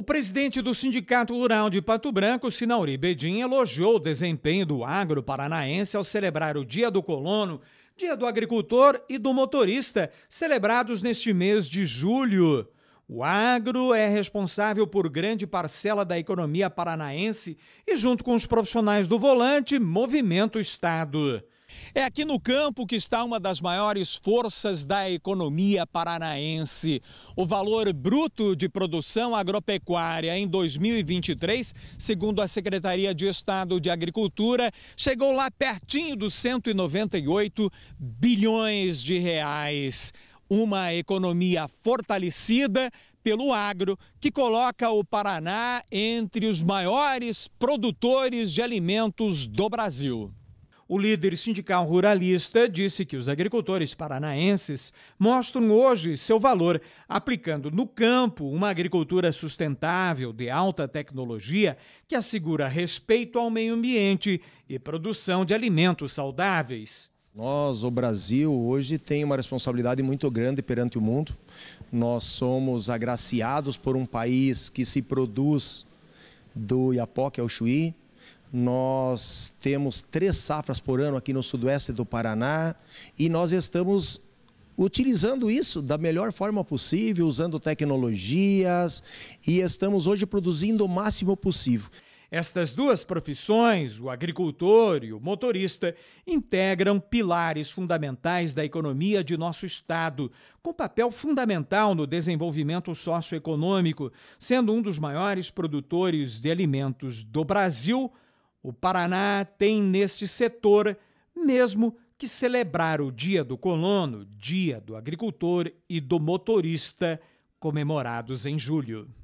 O presidente do Sindicato Rural de Pato Branco, Sinauri Bedin, elogiou o desempenho do agro paranaense ao celebrar o Dia do Colono, Dia do Agricultor e do Motorista, celebrados neste mês de julho. O agro é responsável por grande parcela da economia paranaense e, junto com os profissionais do volante, movimenta o Estado. É aqui no campo que está uma das maiores forças da economia paranaense. O valor bruto de produção agropecuária em 2023, segundo a Secretaria de Estado de Agricultura, chegou lá pertinho dos 198 bilhões de reais. Uma economia fortalecida pelo agro, que coloca o Paraná entre os maiores produtores de alimentos do Brasil. O líder sindical ruralista disse que os agricultores paranaenses mostram hoje seu valor aplicando no campo uma agricultura sustentável de alta tecnologia que assegura respeito ao meio ambiente e produção de alimentos saudáveis. Nós, o Brasil, hoje tem uma responsabilidade muito grande perante o mundo. Nós somos agraciados por um país que se produz do Iapó, que é o Chuí, nós temos três safras por ano aqui no sudoeste do Paraná e nós estamos utilizando isso da melhor forma possível, usando tecnologias e estamos hoje produzindo o máximo possível. Estas duas profissões, o agricultor e o motorista, integram pilares fundamentais da economia de nosso Estado, com papel fundamental no desenvolvimento socioeconômico, sendo um dos maiores produtores de alimentos do Brasil o Paraná tem neste setor, mesmo que celebrar o Dia do Colono, Dia do Agricultor e do Motorista, comemorados em julho.